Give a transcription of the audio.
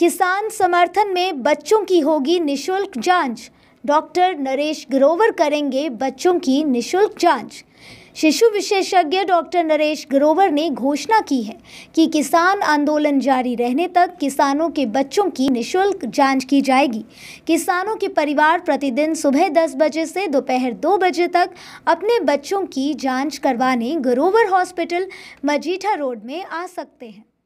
किसान समर्थन में बच्चों की होगी निशुल्क जांच डॉक्टर नरेश ग्रोवर करेंगे बच्चों की निशुल्क जांच शिशु विशेषज्ञ डॉक्टर नरेश ग्रोवर ने घोषणा की है कि किसान आंदोलन जारी रहने तक किसानों के बच्चों की निशुल्क जांच की जाएगी किसानों के परिवार प्रतिदिन सुबह 10 बजे से दोपहर 2 बजे तक अपने बच्चों की जांच करवाने ग्रोवर हॉस्पिटल मजीठा रोड में आ सकते हैं